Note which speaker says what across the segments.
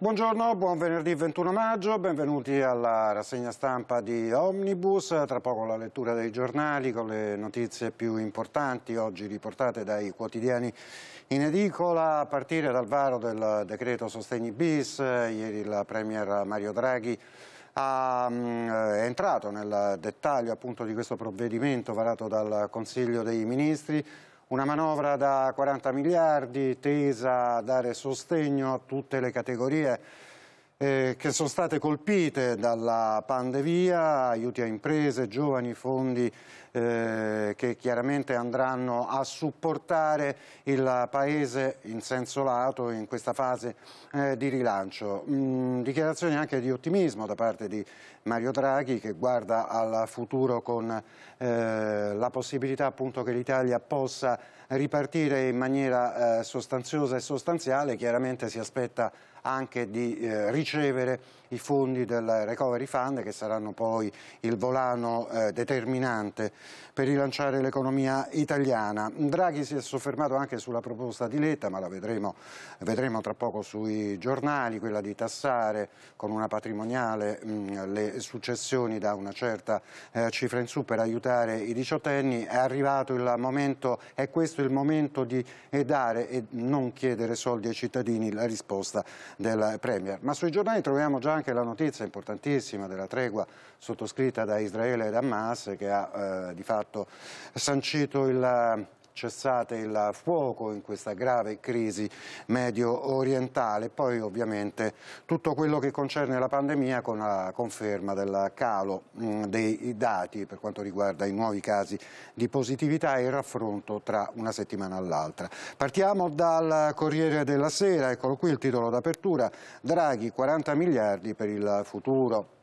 Speaker 1: Buongiorno, buon venerdì 21 maggio, benvenuti alla rassegna stampa di Omnibus, tra poco la lettura dei giornali con le notizie più importanti oggi riportate dai quotidiani in edicola a partire dal varo del decreto Sostegni bis, eh, ieri il Premier Mario Draghi è mm, eh, entrato nel dettaglio appunto di questo provvedimento varato dal Consiglio dei Ministri, una manovra da 40 miliardi tesa a dare sostegno a tutte le categorie eh, che sono state colpite dalla pandemia, aiuti a imprese, giovani, fondi eh, che chiaramente andranno a supportare il Paese in senso lato in questa fase eh, di rilancio. Mm, dichiarazioni anche di ottimismo da parte di Mario Draghi che guarda al futuro con eh, la possibilità appunto che l'Italia possa ripartire in maniera eh, sostanziosa e sostanziale, chiaramente si aspetta anche di eh, ricevere i fondi del Recovery Fund che saranno poi il volano eh, determinante per rilanciare l'economia italiana. Draghi si è soffermato anche sulla proposta di Letta, ma la vedremo, vedremo tra poco sui giornali, quella di tassare con una patrimoniale mh, mm, le successioni da una certa eh, cifra in su per aiutare i diciottenni. È arrivato il momento, è questo il momento di dare e non chiedere soldi ai cittadini, la risposta del Premier. Ma sui giornali troviamo già anche la notizia importantissima della tregua sottoscritta da Israele e da Hamas che ha eh, di fatto sancito il cessate il fuoco in questa grave crisi medio orientale, poi ovviamente tutto quello che concerne la pandemia con la conferma del calo mm, dei dati per quanto riguarda i nuovi casi di positività e il raffronto tra una settimana all'altra. Partiamo dal Corriere della Sera, eccolo qui il titolo d'apertura, Draghi 40 miliardi per il futuro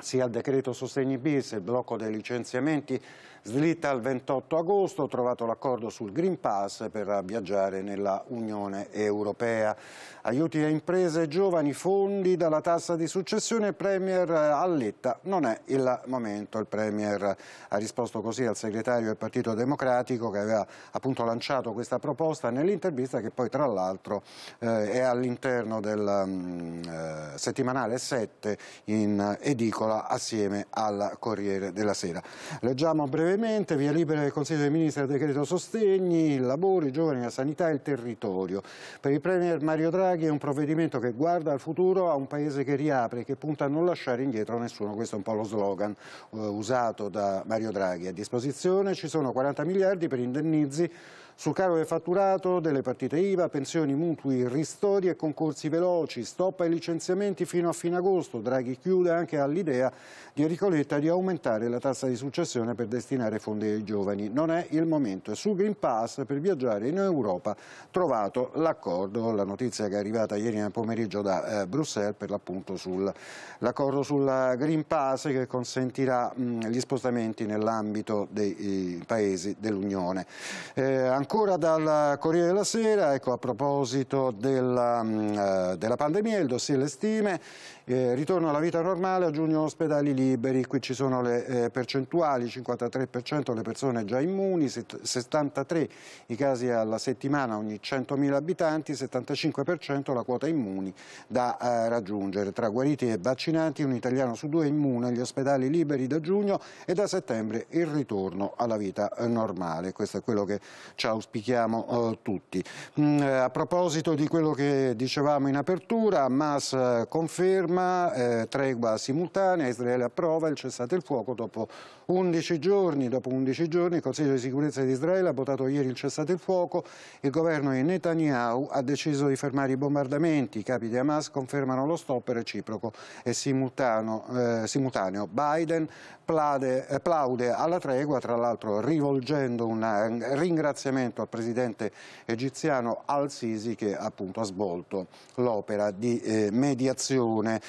Speaker 1: sia il decreto sostegni bis, il blocco dei licenziamenti Slitta al 28 agosto, trovato l'accordo sul Green Pass per viaggiare nella Unione Europea. Aiuti a imprese e giovani, fondi dalla tassa di successione, Premier Alletta non è il momento. Il Premier ha risposto così al segretario del Partito Democratico che aveva appunto lanciato questa proposta nell'intervista che poi tra l'altro eh, è all'interno del um, settimanale 7 in edicola assieme al Corriere della Sera. Leggiamo brevemente brevemente, via libera del Consiglio dei Ministri del decreto sostegni, il lavoro, i giovani, la sanità e il territorio. Per il Premier Mario Draghi è un provvedimento che guarda al futuro a un paese che riapre e che punta a non lasciare indietro nessuno. Questo è un po' lo slogan eh, usato da Mario Draghi. A disposizione ci sono 40 miliardi per indennizi sul caro del fatturato, delle partite IVA, pensioni, mutui, ristori e concorsi veloci, stop ai licenziamenti fino a fine agosto. Draghi chiude anche all'idea di Ricoletta di aumentare la tassa di successione per destinare fondi ai giovani. Non è il momento. è Su Green Pass per viaggiare in Europa trovato l'accordo, la notizia che è arrivata ieri nel pomeriggio da eh, Bruxelles per l'appunto sull'accordo sul Green Pass che consentirà mh, gli spostamenti nell'ambito dei eh, paesi dell'Unione. Eh, Ancora dal Corriere della Sera, ecco, a proposito della, mm, eh, della pandemia, il dossier le stime, eh, ritorno alla vita normale, a giugno ospedali liberi, qui ci sono le eh, percentuali, 53% le persone già immuni, 73 i casi alla settimana ogni 100.000 abitanti, 75% la quota immuni da eh, raggiungere. Tra guariti e vaccinati un italiano su due immune, gli ospedali liberi da giugno e da settembre il ritorno alla vita eh, normale. Questo è quello che ci ha auspichiamo eh, tutti. Mm, eh, a proposito di quello che dicevamo in apertura, Hamas eh, conferma eh, tregua simultanea, Israele approva il cessate il fuoco dopo 11 giorni. Dopo 11 giorni il Consiglio di sicurezza di Israele ha votato ieri il cessate il fuoco, il governo di Netanyahu ha deciso di fermare i bombardamenti, i capi di Hamas confermano lo stop reciproco e simultaneo. Eh, simultaneo. Biden applaude, plaude alla tregua, tra l'altro rivolgendo un eh, ringraziamento al presidente egiziano Al-Sisi che appunto ha svolto l'opera di eh, mediazione.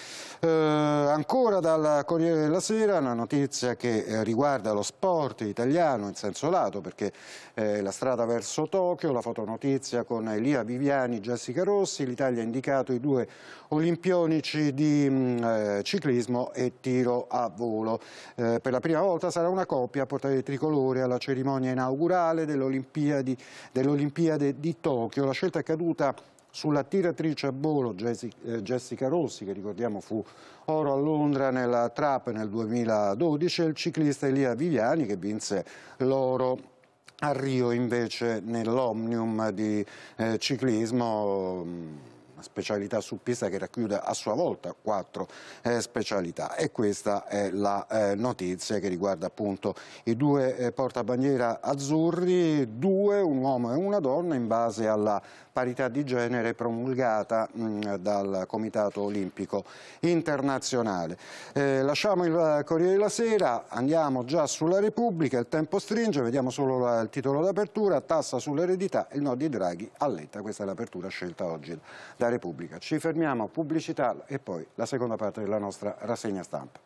Speaker 1: Eh, ancora dal Corriere della Sera una notizia che eh, riguarda lo sport italiano in senso lato perché eh, la strada verso Tokyo, la fotonotizia con Elia Viviani, e Jessica Rossi, l'Italia ha indicato i due olimpionici di mh, mm, eh, ciclismo e tiro a volo. Eh, eh, per la prima volta sarà una coppia a portare il tricolore alla cerimonia inaugurale dell'Olimpiade dell di Tokyo. La scelta è caduta sulla tiratrice a volo Jessica eh, Rossi, che ricordiamo fu oro a Londra nella trap nel 2012, e il ciclista Elia Viviani che vinse l'oro a Rio invece nell'Omnium di eh, ciclismo. Mm, specialità su pista che racchiude a sua volta quattro eh, specialità e questa è la eh, notizia che riguarda appunto i due eh, portabandiera azzurri, due, un uomo e una donna in base alla parità di genere promulgata mh, mm, dal Comitato Olimpico Internazionale. Eh, lasciamo il eh, Corriere della Sera, andiamo già sulla Repubblica, il tempo stringe, vediamo solo la, il titolo d'apertura, tassa sull'eredità, il no di Draghi all'etta, questa è l'apertura scelta oggi da Repubblica. Ci fermiamo, pubblicità e poi la seconda parte della nostra rassegna stampa.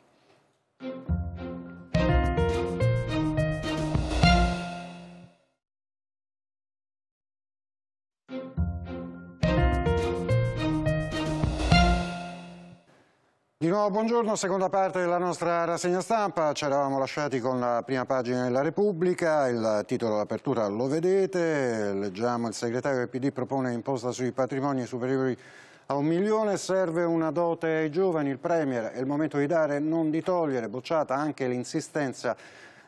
Speaker 1: Di nuovo buongiorno, seconda parte della nostra rassegna stampa, ci eravamo lasciati con la prima pagina della Repubblica, il titolo d'apertura lo vedete, leggiamo il segretario del PD propone imposta sui patrimoni superiori a un milione, serve una dote ai giovani, il Premier è il momento di dare non di togliere, bocciata anche l'insistenza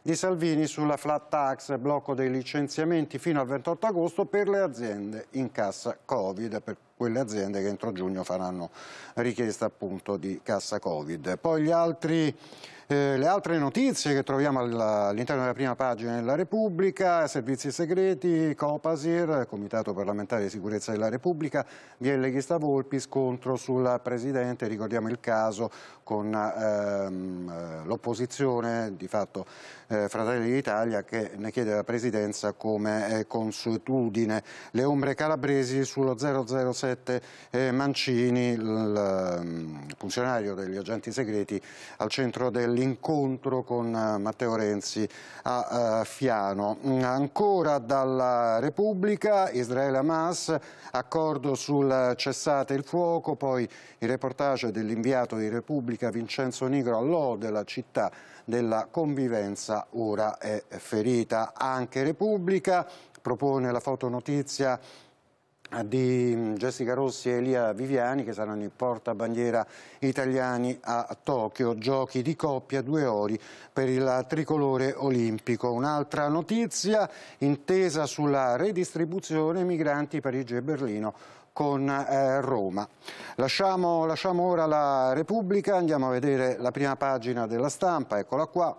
Speaker 1: di Salvini sulla flat tax, blocco dei licenziamenti fino al 28 agosto per le aziende in cassa Covid. Per quelle aziende che entro giugno faranno richiesta appunto di cassa Covid. Poi altri, eh, le altre notizie che troviamo all'interno della prima pagina della Repubblica, servizi segreti, Copasir, Comitato parlamentare di sicurezza della Repubblica, via leghista Volpi, scontro sul Presidente, ricordiamo il caso con ehm, eh, l'opposizione, di fatto eh, Fratelli d'Italia, che ne chiede la Presidenza come eh, consuetudine. Le ombre calabresi sullo 007 1997 eh, Mancini, il ehm, funzionario degli agenti segreti, al centro dell'incontro con eh, Matteo Renzi a eh, Fiano. Ancora dalla Repubblica, Israele Hamas, accordo sul cessate il fuoco, poi il reportage dell'inviato di Repubblica Vincenzo Nigro all'Ode, la città della convivenza ora è ferita. Anche Repubblica propone la fotonotizia Ah, di mm, Jessica Rossi e Elia Viviani che saranno i portabandiera italiani a Tokyo, giochi di coppia, due ori per il tricolore olimpico. Un'altra notizia intesa sulla redistribuzione migranti Parigi e Berlino con eh, Roma. Lasciamo, lasciamo ora la Repubblica, andiamo a vedere la prima pagina della stampa, eccola qua.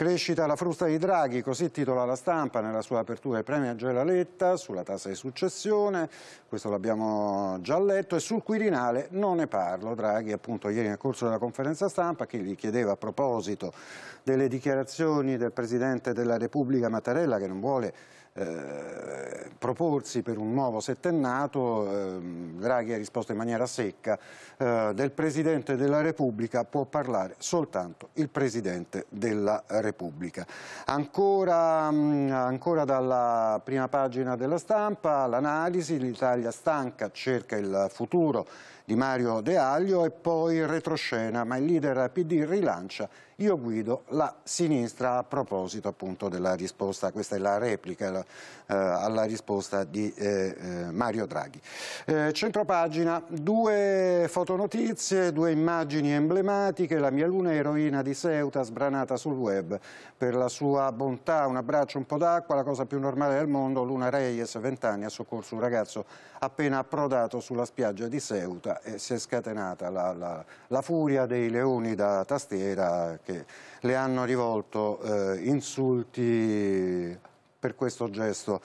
Speaker 1: Crescita alla frusta di Draghi, così titola la stampa nella sua apertura il premio Angela Letta sulla tassa di successione, questo l'abbiamo già letto, e sul Quirinale non ne parlo. Draghi appunto ieri nel corso della conferenza stampa che gli chiedeva a proposito delle dichiarazioni del Presidente della Repubblica Mattarella che non vuole eh, proporsi per un nuovo settennato, eh, Draghi ha risposto in maniera secca, eh, del Presidente della Repubblica può parlare soltanto il Presidente della Repubblica. Ancora, mh, mm, ancora dalla prima pagina della stampa, l'analisi, l'Italia stanca, cerca il futuro di Mario De Aglio e poi retroscena, ma il leader PD rilancia io guido la sinistra a proposito appunto della risposta, questa è la replica eh, alla risposta di eh, eh, Mario Draghi. Eh, centropagina, due fotonotizie, due immagini emblematiche, la mia luna eroina di Ceuta sbranata sul web per la sua bontà, un abbraccio, un po' d'acqua, la cosa più normale del mondo, Luna Reyes, 20 anni, ha soccorso un ragazzo appena approdato sulla spiaggia di Ceuta eh, si è scatenata la, la, la, furia dei leoni da tastiera che le hanno rivolto eh, insulti per questo gesto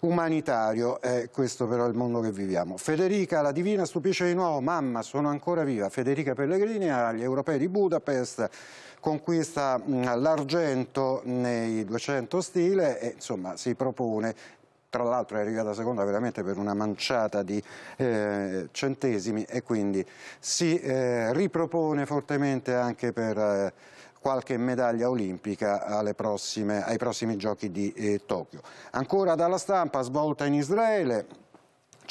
Speaker 1: umanitario, eh, questo però è il mondo che viviamo. Federica la Divina stupisce di nuovo, mamma sono ancora viva, Federica Pellegrini agli europei di Budapest conquista l'argento nei 200 stile e insomma si propone tra l'altro è arrivata seconda veramente per una manciata di eh, centesimi e quindi si eh, ripropone fortemente anche per eh, qualche medaglia olimpica prossime, ai prossimi giochi di eh, Tokyo. Ancora dalla stampa, svolta in Israele,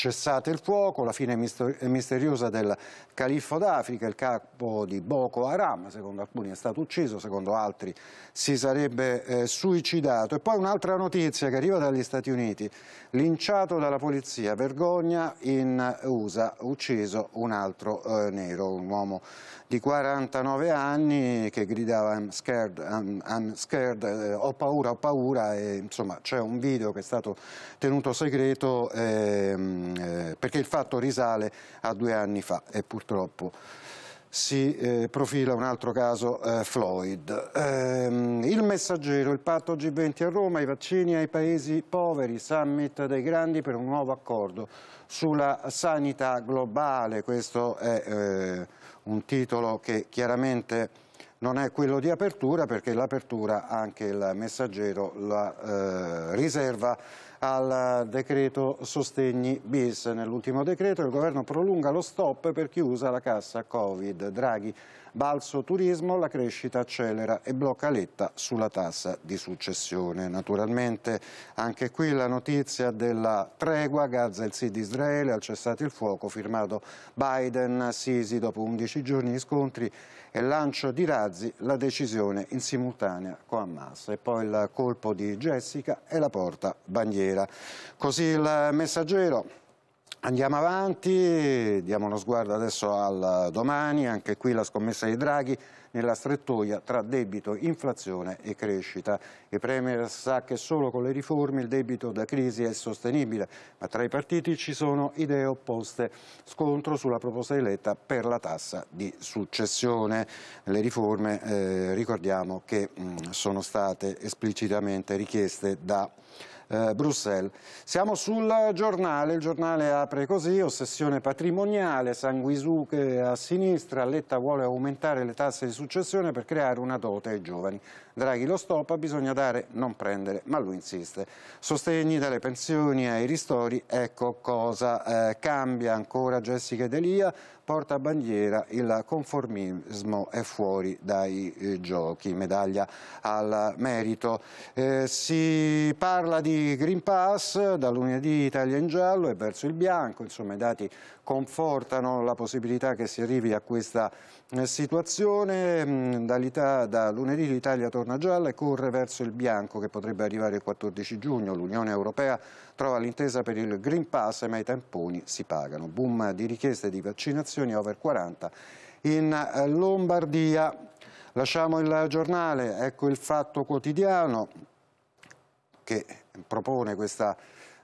Speaker 1: cessate il fuoco, la fine misteriosa del califfo d'Africa, il capo di Boko Haram, secondo alcuni è stato ucciso, secondo altri si sarebbe eh, suicidato. E poi un'altra notizia che arriva dagli Stati Uniti, linciato dalla polizia, vergogna in USA, ucciso un altro eh, nero, un uomo di 49 anni che gridava I'm scared, I'm, I'm scared eh, ho paura, ho paura, e, insomma c'è un video che è stato tenuto segreto. Ehm, eh, perché il fatto risale a due anni fa e purtroppo si eh, profila un altro caso eh, Floyd. Ehm, il messaggero, il patto G20 a Roma, i vaccini ai paesi poveri, summit dei grandi per un nuovo accordo sulla sanità globale. Questo è eh, un titolo che chiaramente non è quello di apertura perché l'apertura anche il messaggero la eh, riserva al decreto sostegni bis. Nell'ultimo decreto il governo prolunga lo stop per chi usa la cassa Covid. Draghi, balzo turismo, la crescita accelera e blocca letta sulla tassa di successione. Naturalmente anche qui la notizia della tregua, Gaza e il sì di Israele, al cessate il fuoco firmato Biden-Sisi dopo 11 giorni di scontri e lancio di razzi, la decisione in simultanea con Hamas. E poi il colpo di Jessica e la porta bandiera sera. Così il messaggero... Andiamo avanti, diamo uno sguardo adesso al domani, anche qui la scommessa di Draghi nella strettoia tra debito, inflazione e crescita. Il Premier sa che solo con le riforme il debito da crisi è sostenibile, ma tra i partiti ci sono idee opposte, scontro sulla proposta di Letta per la tassa di successione. Le riforme eh, ricordiamo che mh, mm, sono state esplicitamente richieste da eh, Bruxelles. Siamo sul giornale, il giornale apre così, ossessione patrimoniale, sanguisuche a sinistra, Letta vuole aumentare le tasse di successione per creare una dote ai giovani. Draghi lo stoppa, bisogna dare, non prendere, ma lui insiste. Sostegni dalle pensioni ai ristori, ecco cosa eh, cambia ancora Jessica D'Elia, porta bandiera il conformismo è fuori dai eh, giochi, medaglia al merito. Eh, si parla di Green Pass, da lunedì Italia in giallo e verso il bianco, insomma i dati confortano la possibilità che si arrivi a questa eh, situazione. Mm, da, lunedì l'Italia torna gialla e corre verso il bianco che potrebbe arrivare il 14 giugno. L'Unione Europea trova l'intesa per il Green Pass ma i tamponi si pagano. Boom di richieste di vaccinazioni over 40 in eh, Lombardia. Lasciamo il giornale, ecco il Fatto Quotidiano che propone questa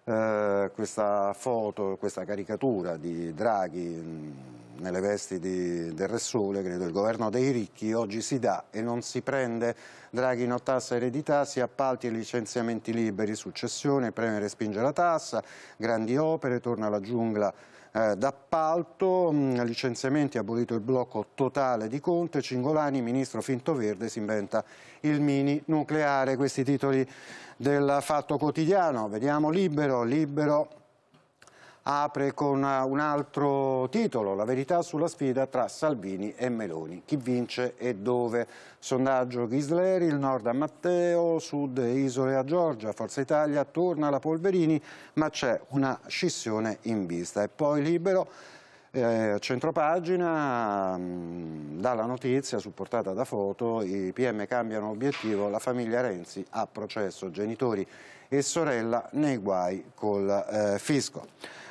Speaker 1: eh, questa foto, questa caricatura di Draghi mm, nelle vesti di, del Sole, credo il governo dei ricchi, oggi si dà e non si prende, Draghi no tassa eredità, si appalti e licenziamenti liberi, successione, premio spinge la tassa, grandi opere, torna alla giungla eh, d'appalto, mm, licenziamenti, abolito il blocco totale di Conte, Cingolani, ministro Fintoverde, si inventa il mini nucleare. Questi titoli del Fatto Quotidiano. Vediamo Libero, Libero apre con eh, un altro titolo, la verità sulla sfida tra Salvini e Meloni, chi vince e dove. Sondaggio Ghisleri, il nord a Matteo, sud isole a Giorgia, Forza Italia torna alla Polverini, ma c'è una scissione in vista. E poi libero. Eh, centropagina mh, mm, dalla notizia supportata da foto, i PM cambiano obiettivo, la famiglia Renzi a processo, genitori e sorella nei guai col eh, fisco.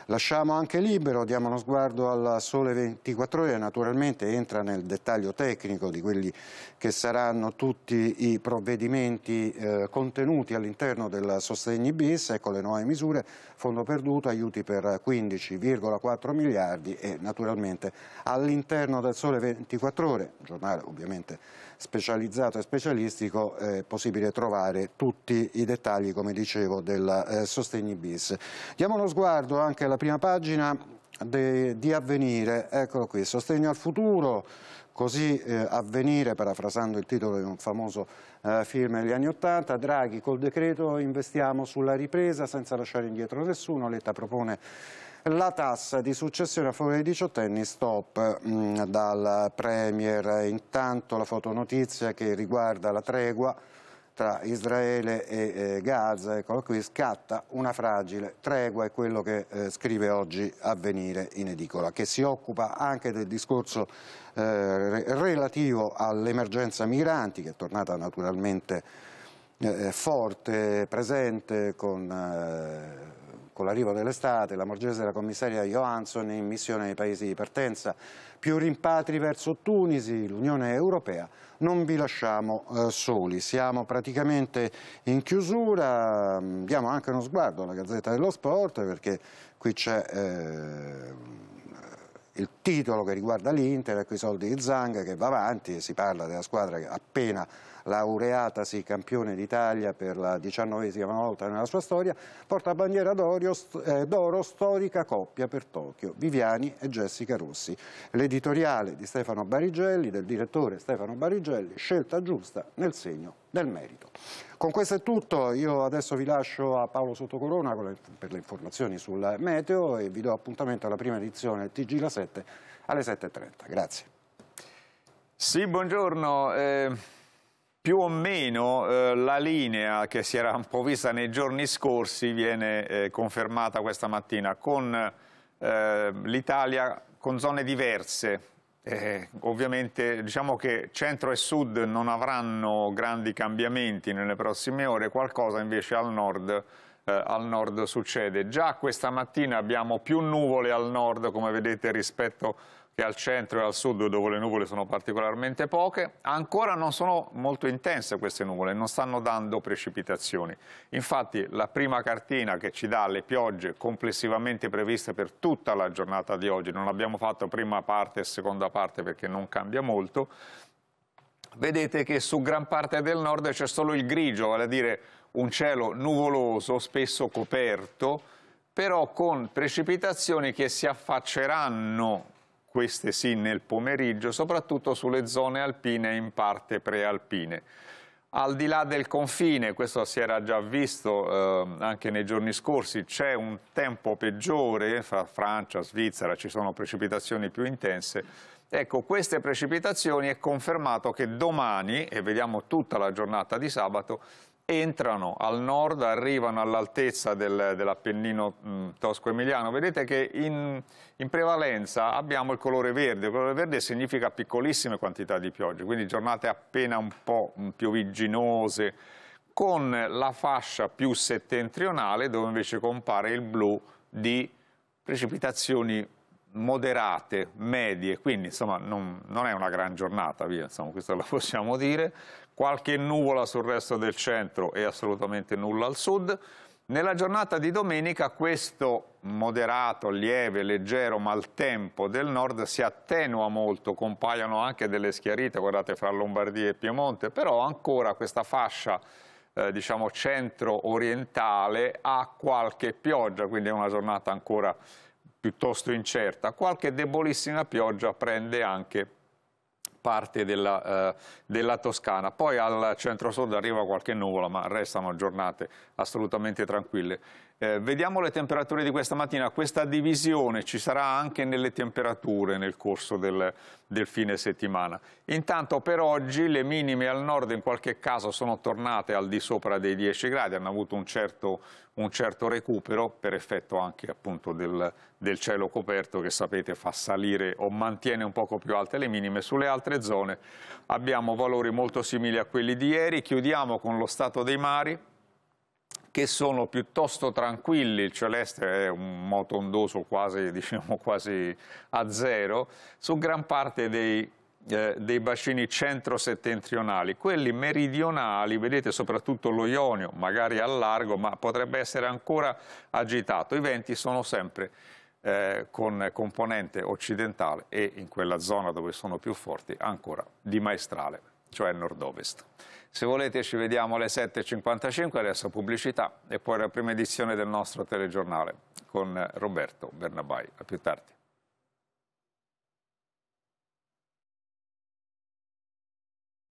Speaker 1: Lasciamo anche libero, diamo uno sguardo al sole 24 ore, naturalmente entra nel dettaglio tecnico di quelli che saranno tutti i provvedimenti eh, contenuti all'interno del sostegno bis, ecco le nuove misure, fondo perduto, aiuti per 15,4 miliardi e naturalmente all'interno del sole 24 ore, giornale ovviamente specializzato e specialistico è possibile trovare tutti i dettagli, come dicevo, del eh, Sostegni bis. Diamo uno sguardo anche alla prima pagina di, di Avvenire, eccolo qui, Sostegno al futuro, così eh, Avvenire, parafrasando il titolo di un famoso eh, firme degli anni Ottanta, Draghi col decreto investiamo sulla ripresa senza lasciare indietro nessuno, Letta propone la tassa di successione a favore dei diciottenni stop mm, dal Premier. Intanto la fotonotizia che riguarda la tregua tra Israele e eh, Gaza, eccolo qui, scatta una fragile tregua, è quello che eh, scrive oggi Avvenire in edicola, che si occupa anche del discorso eh, relativo all'emergenza migranti, che è tornata naturalmente eh, forte, presente, con eh, con l'arrivo dell'estate, la Morgese della commissaria Johansson in missione nei paesi di partenza, più rimpatri verso Tunisi, l'Unione Europea, non vi lasciamo eh, soli. Siamo praticamente in chiusura, diamo anche uno sguardo alla Gazzetta dello Sport perché qui c'è... Eh il titolo che riguarda l'Inter, ecco i soldi di Zang che va avanti e si parla della squadra che appena laureatasi campione d'Italia per la diciannovesima volta nella sua storia, portabandiera bandiera eh, d'oro storica coppia per Tokyo, Viviani e Jessica Rossi. L'editoriale di Stefano Barigelli, del direttore Stefano Barigelli, scelta giusta nel segno del merito. Con questo è tutto, io adesso vi lascio a Paolo Sottocorona per le informazioni sul meteo e vi do appuntamento alla prima edizione TG La 7 alle 7.30. Grazie.
Speaker 2: Sì, buongiorno. Eh più o meno eh, la linea che si era un po' vista nei giorni scorsi viene eh, confermata questa mattina con eh, l'Italia con zone diverse. Eh, ovviamente diciamo che centro e sud non avranno grandi cambiamenti nelle prossime ore, qualcosa invece al nord eh, al nord succede. Già questa mattina abbiamo più nuvole al nord, come vedete, rispetto che al centro e al sud dove le nuvole sono particolarmente poche, ancora non sono molto intense queste nuvole, non stanno dando precipitazioni. Infatti la prima cartina che ci dà le piogge complessivamente previste per tutta la giornata di oggi, non abbiamo fatto prima parte e seconda parte perché non cambia molto, vedete che su gran parte del nord c'è solo il grigio, vale a dire un cielo nuvoloso, spesso coperto, però con precipitazioni che si affacceranno queste sì nel pomeriggio, soprattutto sulle zone alpine e in parte prealpine. Al di là del confine, questo si era già visto eh, anche nei giorni scorsi, c'è un tempo peggiore fra Francia, Svizzera, ci sono precipitazioni più intense. Ecco, queste precipitazioni è confermato che domani, e vediamo tutta la giornata di sabato, entrano al nord, arrivano all'altezza del, dell'Appennino tosco-emiliano. Vedete che in, in, prevalenza abbiamo il colore verde. Il colore verde significa piccolissime quantità di piogge, quindi giornate appena un po' piovigginose, con la fascia più settentrionale dove invece compare il blu di precipitazioni moderate, medie, quindi insomma non, non è una gran giornata, via, insomma, questo lo possiamo dire, qualche nuvola sul resto del centro e assolutamente nulla al sud. Nella giornata di domenica questo moderato, lieve, leggero maltempo del nord si attenua molto, compaiono anche delle schiarite, guardate, fra Lombardia e Piemonte, però ancora questa fascia eh, diciamo centro-orientale ha qualche pioggia, quindi è una giornata ancora piuttosto incerta, qualche debolissima pioggia prende anche parte della, eh, della, Toscana. Poi al centro-sud arriva qualche nuvola, ma restano giornate assolutamente tranquille. Eh, vediamo le temperature di questa mattina, questa divisione ci sarà anche nelle temperature nel corso del, del, fine settimana. Intanto per oggi le minime al nord in qualche caso sono tornate al di sopra dei 10 gradi, hanno avuto un certo, un certo recupero per effetto anche appunto del, del cielo coperto che sapete fa salire o mantiene un poco più alte le minime. Sulle altre zone abbiamo valori molto simili a quelli di ieri, chiudiamo con lo stato dei mari che sono piuttosto tranquilli, il cioè celeste è un moto ondoso quasi, diciamo, quasi a zero, su gran parte dei eh, dei bacini centro-settentrionali, quelli meridionali, vedete soprattutto lo Ionio, magari a largo, ma potrebbe essere ancora agitato. I venti sono sempre eh, con componente occidentale e in quella zona dove sono più forti ancora di maestrale, cioè nord-ovest. Se volete ci vediamo alle 7.55, adesso pubblicità e poi la prima edizione del nostro telegiornale con Roberto Bernabai. A più tardi.